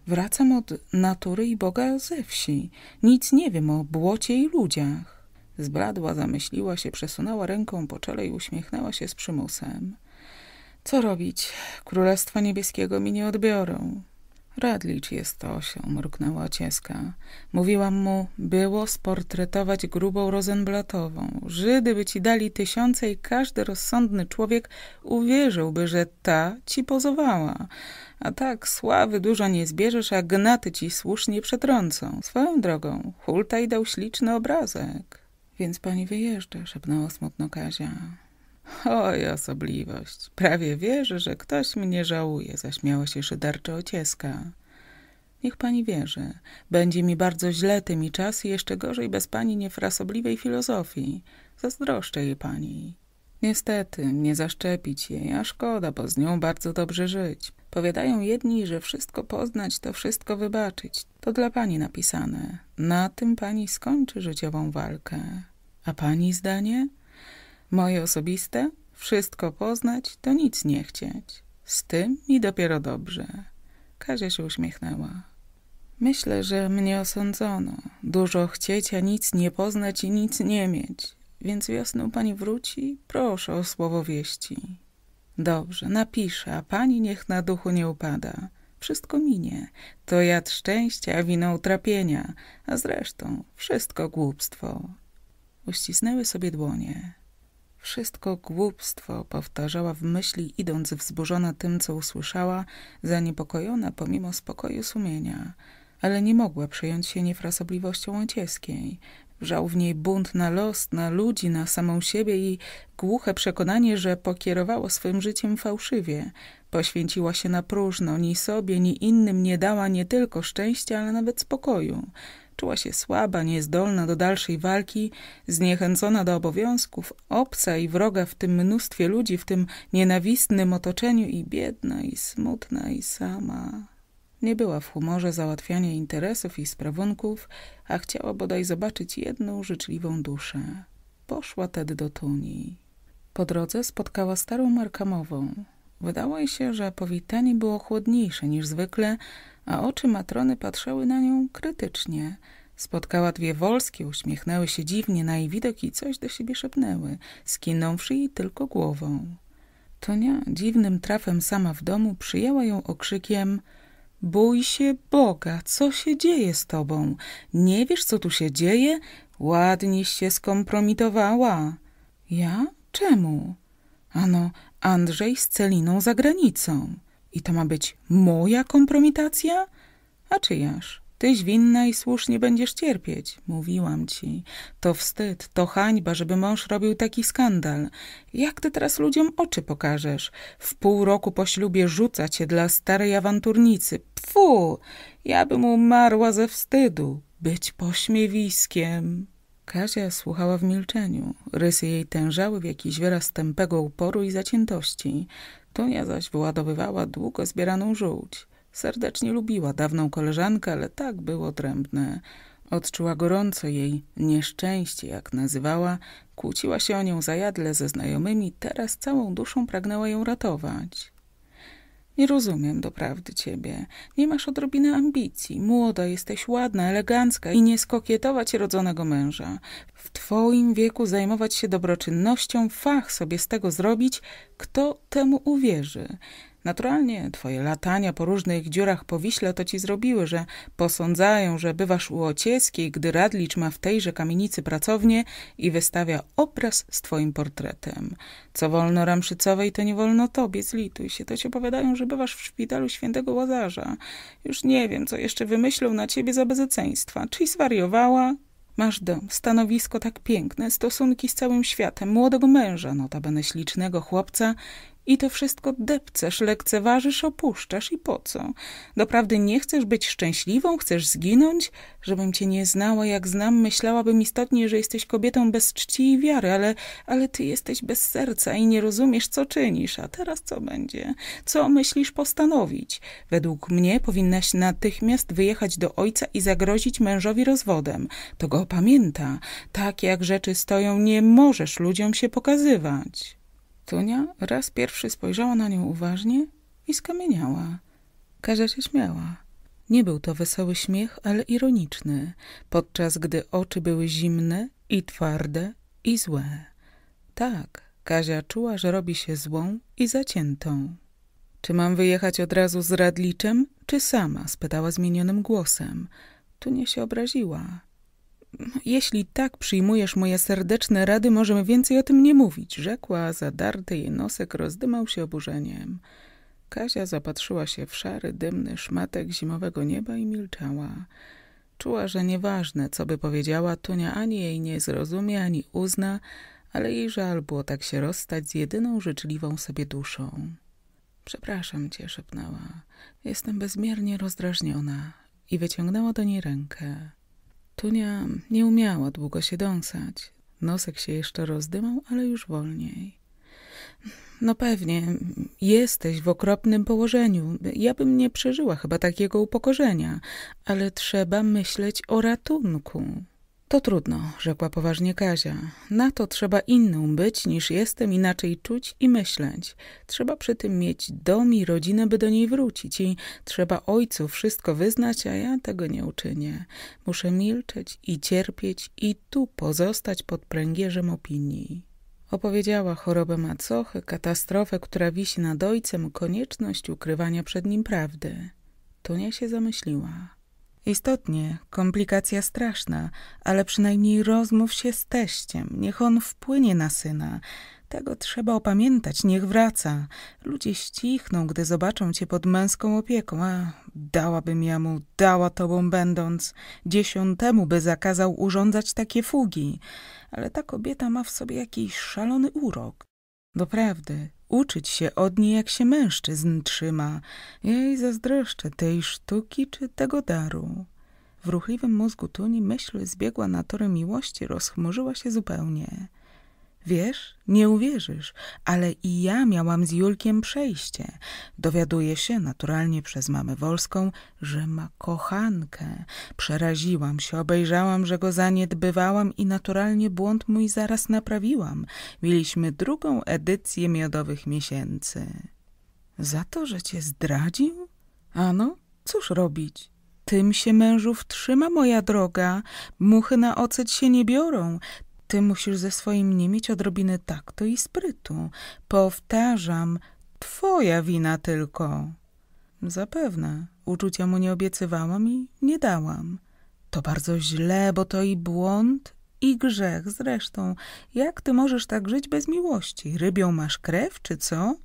Wracam od natury i Boga ze wsi. Nic nie wiem o błocie i ludziach. Zbladła, zamyśliła się, przesunęła ręką po czele i uśmiechnęła się z przymusem. Co robić? Królestwa niebieskiego mi nie odbiorą. Radlicz jest się mruknęła cieska. Mówiłam mu, było sportretować grubą rozenblatową. Żydy by ci dali tysiące i każdy rozsądny człowiek uwierzyłby, że ta ci pozowała. A tak sławy dużo nie zbierzesz, a gnaty ci słusznie przetrącą. Swoją drogą, hultaj dał śliczny obrazek. Więc pani wyjeżdża, szepnęła smutno Kazia. Oj, osobliwość. Prawie wierzę, że ktoś mnie żałuje, zaśmiała się szyderczo ocieska. Niech pani wierzy. Będzie mi bardzo źle tymi czas i jeszcze gorzej bez pani niefrasobliwej filozofii. Zazdroszczę jej pani. Niestety, nie zaszczepić jej, a szkoda, bo z nią bardzo dobrze żyć. Powiadają jedni, że wszystko poznać to wszystko wybaczyć. To dla pani napisane. Na tym pani skończy życiową walkę. A pani zdanie? Moje osobiste? Wszystko poznać, to nic nie chcieć. Z tym mi dopiero dobrze. Kazia się uśmiechnęła. Myślę, że mnie osądzono. Dużo chcieć, a nic nie poznać i nic nie mieć. Więc wiosną pani wróci, proszę o słowo wieści. Dobrze, napiszę, a pani niech na duchu nie upada. Wszystko minie. To jad szczęścia, wina utrapienia, a zresztą wszystko głupstwo. Uścisnęły sobie dłonie. Wszystko głupstwo powtarzała w myśli, idąc wzburzona tym, co usłyszała, zaniepokojona pomimo spokoju sumienia, ale nie mogła przejąć się niefrasobliwością ojcieskiej. Wrzał w niej bunt na los, na ludzi, na samą siebie i głuche przekonanie, że pokierowało swym życiem fałszywie. Poświęciła się na próżno, ni sobie, ni innym nie dała nie tylko szczęścia, ale nawet spokoju. Czuła się słaba, niezdolna do dalszej walki, zniechęcona do obowiązków, obca i wroga w tym mnóstwie ludzi, w tym nienawistnym otoczeniu i biedna, i smutna, i sama. Nie była w humorze załatwiania interesów i sprawunków, a chciała bodaj zobaczyć jedną życzliwą duszę. Poszła tedy do Tunii. Po drodze spotkała starą Markamową, Wydało jej się, że powitanie było chłodniejsze niż zwykle, a oczy matrony patrzyły na nią krytycznie. Spotkała dwie wolskie, uśmiechnęły się dziwnie na jej widok i coś do siebie szepnęły, skinąwszy jej tylko głową. Tonia dziwnym trafem sama w domu przyjęła ją okrzykiem Bój się Boga, co się dzieje z tobą? Nie wiesz, co tu się dzieje? Ładnie się skompromitowała. Ja? Czemu? Ano, Andrzej z Celiną za granicą. I to ma być moja kompromitacja? A czyjaż? Tyś winna i słusznie będziesz cierpieć. Mówiłam ci. To wstyd, to hańba, żeby mąż robił taki skandal. Jak ty teraz ludziom oczy pokażesz? W pół roku po ślubie rzuca cię dla starej awanturnicy. Pfu! Ja bym umarła ze wstydu. Być pośmiewiskiem. Kasia słuchała w milczeniu. Rysy jej tężały w jakiś wyraz tępego uporu i zaciętości. Tunia zaś wyładowywała długo zbieraną żółć. Serdecznie lubiła dawną koleżankę, ale tak było odrębne. Odczuła gorąco jej nieszczęście, jak nazywała. Kłóciła się o nią zajadle ze znajomymi, teraz całą duszą pragnęła ją ratować. Nie rozumiem doprawdy ciebie. Nie masz odrobiny ambicji. Młoda, jesteś ładna, elegancka i nie skokietować rodzonego męża. W twoim wieku zajmować się dobroczynnością, fach sobie z tego zrobić, kto temu uwierzy. Naturalnie twoje latania po różnych dziurach po Wiśle to ci zrobiły, że posądzają, że bywasz u Ocieskiej, gdy Radlicz ma w tejże kamienicy pracownię i wystawia obraz z twoim portretem. Co wolno Ramszycowej, to nie wolno tobie, zlituj się. To ci opowiadają, że bywasz w szpitalu świętego Łazarza. Już nie wiem, co jeszcze wymyślą na ciebie za bezeceństwa. Czyś zwariowała? Masz dom, stanowisko tak piękne, stosunki z całym światem, młodego męża, notabene ślicznego chłopca i to wszystko depcesz, lekceważysz, opuszczasz i po co? Doprawdy nie chcesz być szczęśliwą, chcesz zginąć? Żebym cię nie znała, jak znam, myślałabym istotnie, że jesteś kobietą bez czci i wiary, ale, ale ty jesteś bez serca i nie rozumiesz, co czynisz. A teraz co będzie? Co myślisz postanowić? Według mnie powinnaś natychmiast wyjechać do ojca i zagrozić mężowi rozwodem. To go pamięta. Tak jak rzeczy stoją, nie możesz ludziom się pokazywać. Tunia raz pierwszy spojrzała na nią uważnie i skamieniała. Kasia się śmiała. Nie był to wesoły śmiech, ale ironiczny, podczas gdy oczy były zimne i twarde i złe. Tak, Kazia czuła, że robi się złą i zaciętą. Czy mam wyjechać od razu z Radliczem, czy sama? spytała zmienionym głosem. Tu nie się obraziła. Jeśli tak przyjmujesz moje serdeczne rady, możemy więcej o tym nie mówić, rzekła, zadarty jej nosek rozdymał się oburzeniem. Kasia zapatrzyła się w szary, dymny szmatek zimowego nieba i milczała. Czuła, że nieważne, co by powiedziała, Tunia ani jej nie zrozumie, ani uzna, ale jej żal było tak się rozstać z jedyną życzliwą sobie duszą. Przepraszam cię, szepnęła. Jestem bezmiernie rozdrażniona i wyciągnęła do niej rękę. Tunia nie umiała długo się dąsać. Nosek się jeszcze rozdymał, ale już wolniej. No pewnie, jesteś w okropnym położeniu. Ja bym nie przeżyła chyba takiego upokorzenia, ale trzeba myśleć o ratunku. To trudno, rzekła poważnie Kazia. Na to trzeba inną być niż jestem, inaczej czuć i myśleć. Trzeba przy tym mieć dom i rodzinę, by do niej wrócić. I trzeba ojcu wszystko wyznać, a ja tego nie uczynię. Muszę milczeć i cierpieć i tu pozostać pod pręgierzem opinii. Opowiedziała chorobę macochy, katastrofę, która wisi nad ojcem, konieczność ukrywania przed nim prawdy. Tonia się zamyśliła. Istotnie, komplikacja straszna, ale przynajmniej rozmów się z teściem, niech on wpłynie na syna. Tego trzeba opamiętać, niech wraca. Ludzie ścichną, gdy zobaczą cię pod męską opieką. A, dałabym ja mu, dała tobą będąc. Dziesiątemu by zakazał urządzać takie fugi. Ale ta kobieta ma w sobie jakiś szalony urok. Doprawdy, uczyć się od niej, jak się mężczyzn trzyma. Jej zazdroszczę tej sztuki czy tego daru. W ruchliwym mózgu Tuni myśl zbiegła na tory miłości, rozchmurzyła się zupełnie. Wiesz, nie uwierzysz, ale i ja miałam z Julkiem przejście. Dowiaduję się naturalnie przez mamę Wolską, że ma kochankę. Przeraziłam się, obejrzałam, że go zaniedbywałam i naturalnie błąd mój zaraz naprawiłam. Mieliśmy drugą edycję miodowych miesięcy. Za to, że cię zdradził? Ano, cóż robić? Tym się mężów trzyma, moja droga. Muchy na ocet się nie biorą. Ty musisz ze swoim nie mieć odrobiny taktu i sprytu. Powtarzam, twoja wina tylko. Zapewne. Uczucia mu nie obiecywałam i nie dałam. To bardzo źle, bo to i błąd, i grzech. Zresztą, jak ty możesz tak żyć bez miłości? Rybią masz krew, czy co?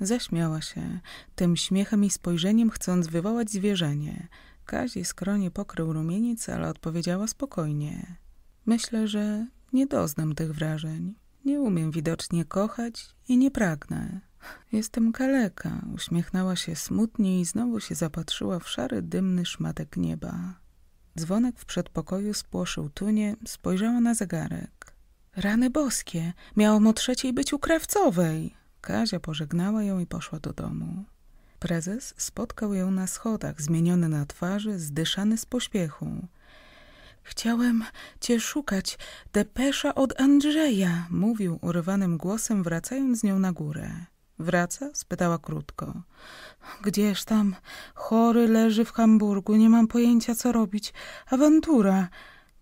Zaśmiała się, tym śmiechem i spojrzeniem chcąc wywołać zwierzenie. Kazi skronie pokrył rumieniec, ale odpowiedziała spokojnie. Myślę, że nie doznam tych wrażeń. Nie umiem widocznie kochać i nie pragnę. Jestem kaleka, uśmiechnęła się smutnie i znowu się zapatrzyła w szary, dymny szmatek nieba. Dzwonek w przedpokoju spłoszył tunie, spojrzała na zegarek. Rany boskie, miałam o trzeciej być u krawcowej. Kazia pożegnała ją i poszła do domu. Prezes spotkał ją na schodach, zmieniony na twarzy, zdyszany z pośpiechu. Chciałem cię szukać. Depesza od Andrzeja, mówił urywanym głosem, wracając z nią na górę. Wraca? spytała krótko. Gdzież tam? Chory leży w Hamburgu, nie mam pojęcia co robić. Awantura.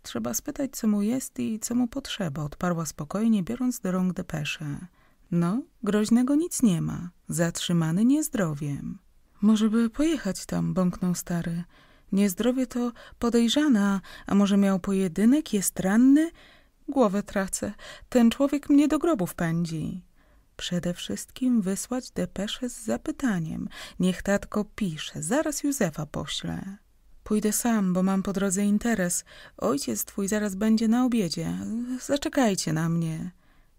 Trzeba spytać, co mu jest i co mu potrzeba, odparła spokojnie, biorąc do rąk depeszę. No, groźnego nic nie ma. Zatrzymany niezdrowiem. Może by pojechać tam, bąknął stary. Niezdrowie to podejrzana, a może miał pojedynek, jest ranny? Głowę tracę. Ten człowiek mnie do grobów pędzi. Przede wszystkim wysłać depeszę z zapytaniem. Niech tatko pisze, zaraz Józefa poślę. Pójdę sam, bo mam po drodze interes. Ojciec twój zaraz będzie na obiedzie. Zaczekajcie na mnie.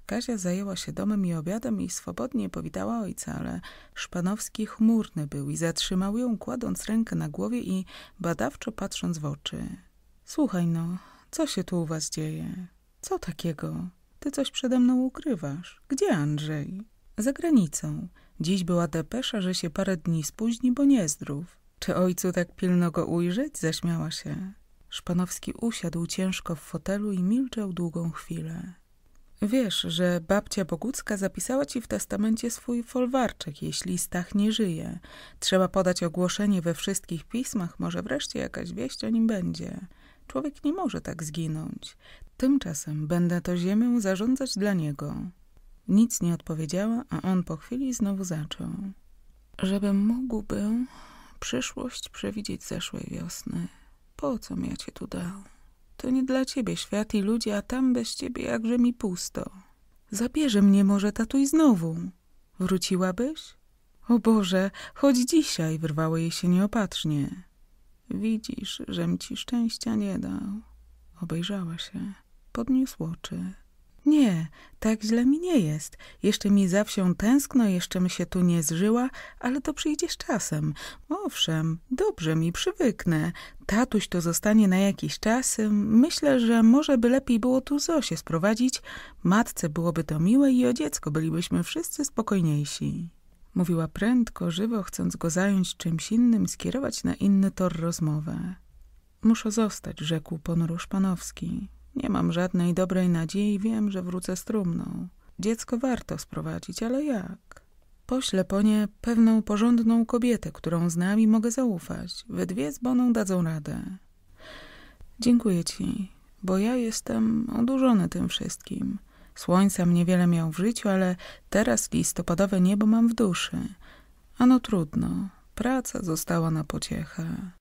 Kazia zajęła się domem i obiadem i swobodnie powitała ojca, ale Szpanowski chmurny był i zatrzymał ją, kładąc rękę na głowie i badawczo patrząc w oczy. Słuchaj no, co się tu u was dzieje? Co takiego? Ty coś przede mną ukrywasz. Gdzie Andrzej? Za granicą. Dziś była depesza, że się parę dni spóźni, bo niezdrów. Czy ojcu tak pilno go ujrzeć? Zaśmiała się. Szpanowski usiadł ciężko w fotelu i milczał długą chwilę. Wiesz, że babcia Bogucka zapisała ci w testamencie swój folwarczek, jeśli Stach nie żyje. Trzeba podać ogłoszenie we wszystkich pismach, może wreszcie jakaś wieść o nim będzie. Człowiek nie może tak zginąć. Tymczasem będę to ziemią zarządzać dla niego. Nic nie odpowiedziała, a on po chwili znowu zaczął. Żebym mógł był przyszłość przewidzieć zeszłej wiosny. Po co mnie ja cię tu dał? To nie dla ciebie świat i ludzie, a tam bez ciebie jakże mi pusto. Zabierze mnie może i znowu. Wróciłabyś? O Boże, chodź dzisiaj, wyrwało jej się nieopatrznie. Widzisz, żem ci szczęścia nie dał. Obejrzała się, podniósł oczy. Nie, tak źle mi nie jest. Jeszcze mi za wsią tęskno, jeszcze mi się tu nie zżyła, ale to przyjdzie z czasem. Owszem, dobrze mi przywyknę. Tatuś to zostanie na jakiś czas. Myślę, że może by lepiej było tu Zosię sprowadzić. Matce byłoby to miłe i o dziecko bylibyśmy wszyscy spokojniejsi. Mówiła prędko, żywo, chcąc go zająć czymś innym, skierować na inny tor rozmowę. Muszę zostać, rzekł ponuro Szpanowski. Nie mam żadnej dobrej nadziei, wiem, że wrócę strumną. Dziecko warto sprowadzić, ale jak? Poślę po nie pewną porządną kobietę, którą znam i mogę zaufać. We dwie z Boną dadzą radę. Dziękuję ci, bo ja jestem odurzony tym wszystkim. Słońca mnie wiele miał w życiu, ale teraz listopadowe niebo mam w duszy. Ano trudno, praca została na pociechę.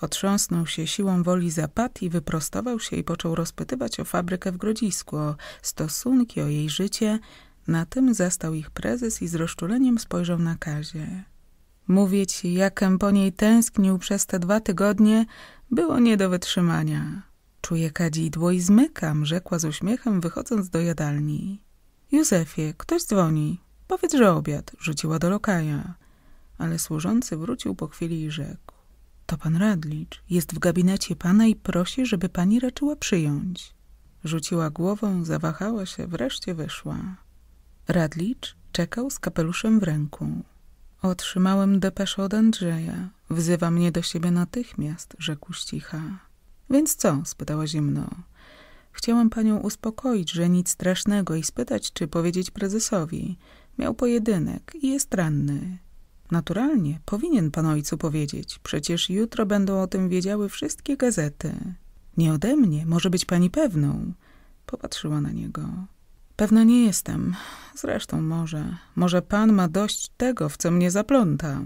Otrząsnął się siłą woli zapad i wyprostował się i począł rozpytywać o fabrykę w Grodzisku, o stosunki, o jej życie. Na tym zastał ich prezes i z rozczuleniem spojrzał na Kazie. Mówię ci, jakem po niej tęsknił przez te dwa tygodnie, było nie do wytrzymania. Czuję kadzidło i zmykam, rzekła z uśmiechem, wychodząc do jadalni. Józefie, ktoś dzwoni. Powiedz, że obiad, rzuciła do lokaja. Ale służący wrócił po chwili i rzekł. To pan Radlicz jest w gabinecie pana i prosi, żeby pani raczyła przyjąć. Rzuciła głową, zawahała się, wreszcie wyszła. Radlicz czekał z kapeluszem w ręku. Otrzymałem depeszę od Andrzeja. Wzywa mnie do siebie natychmiast, rzekł cicha. Więc co? spytała zimno. Chciałam panią uspokoić, że nic strasznego i spytać, czy powiedzieć prezesowi. Miał pojedynek i jest ranny. Naturalnie, powinien pan ojcu powiedzieć. Przecież jutro będą o tym wiedziały wszystkie gazety. Nie ode mnie, może być pani pewną. Popatrzyła na niego. Pewna nie jestem. Zresztą może. Może pan ma dość tego, w co mnie zaplątał.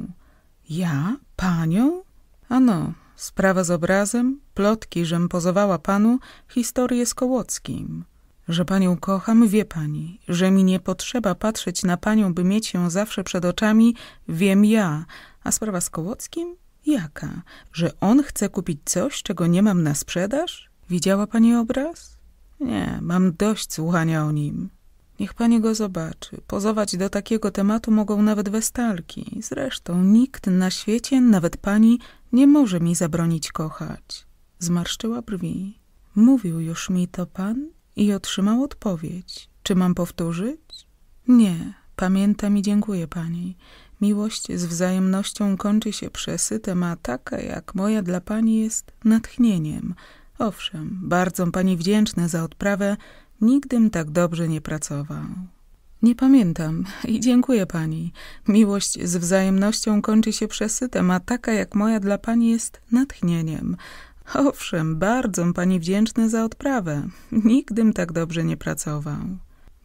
Ja? Panią? Ano, sprawa z obrazem, plotki, żem pozowała panu, historię z Kołockim. Że panią kocham, wie pani. Że mi nie potrzeba patrzeć na panią, by mieć ją zawsze przed oczami, wiem ja. A sprawa z Kołockim? Jaka? Że on chce kupić coś, czego nie mam na sprzedaż? Widziała pani obraz? Nie, mam dość słuchania o nim. Niech pani go zobaczy. Pozować do takiego tematu mogą nawet westalki. Zresztą nikt na świecie, nawet pani, nie może mi zabronić kochać. Zmarszczyła brwi. Mówił już mi to pan? i otrzymał odpowiedź. Czy mam powtórzyć? Nie, pamiętam i dziękuję pani. Miłość z wzajemnością kończy się przesytem, a taka jak moja dla pani jest natchnieniem. Owszem, bardzo pani wdzięczny za odprawę, nigdym tak dobrze nie pracował. Nie pamiętam i dziękuję pani. Miłość z wzajemnością kończy się przesytem, a taka jak moja dla pani jest natchnieniem. Owszem, bardzo pani wdzięczny za odprawę. Nigdym tak dobrze nie pracował.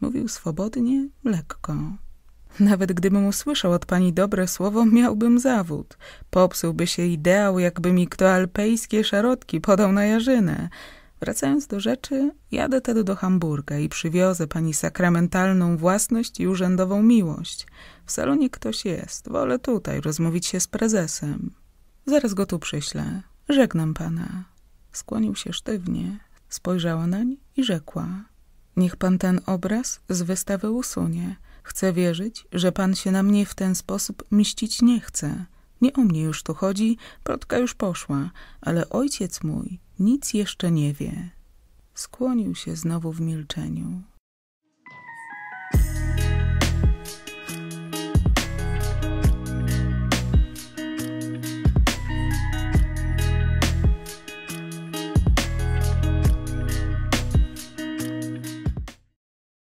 Mówił swobodnie, lekko. Nawet gdybym usłyszał od pani dobre słowo, miałbym zawód. Popsułby się ideał, jakby mi kto alpejskie szarotki podał na jarzynę. Wracając do rzeczy, jadę tedy do Hamburga i przywiozę pani sakramentalną własność i urzędową miłość. W salonie ktoś jest, wolę tutaj rozmówić się z prezesem. Zaraz go tu przyślę. Żegnam pana. Skłonił się sztywnie, spojrzała nań i rzekła. Niech pan ten obraz z wystawy usunie. Chcę wierzyć, że pan się na mnie w ten sposób mścić nie chce. Nie o mnie już tu chodzi, Protka już poszła, ale ojciec mój nic jeszcze nie wie. Skłonił się znowu w milczeniu.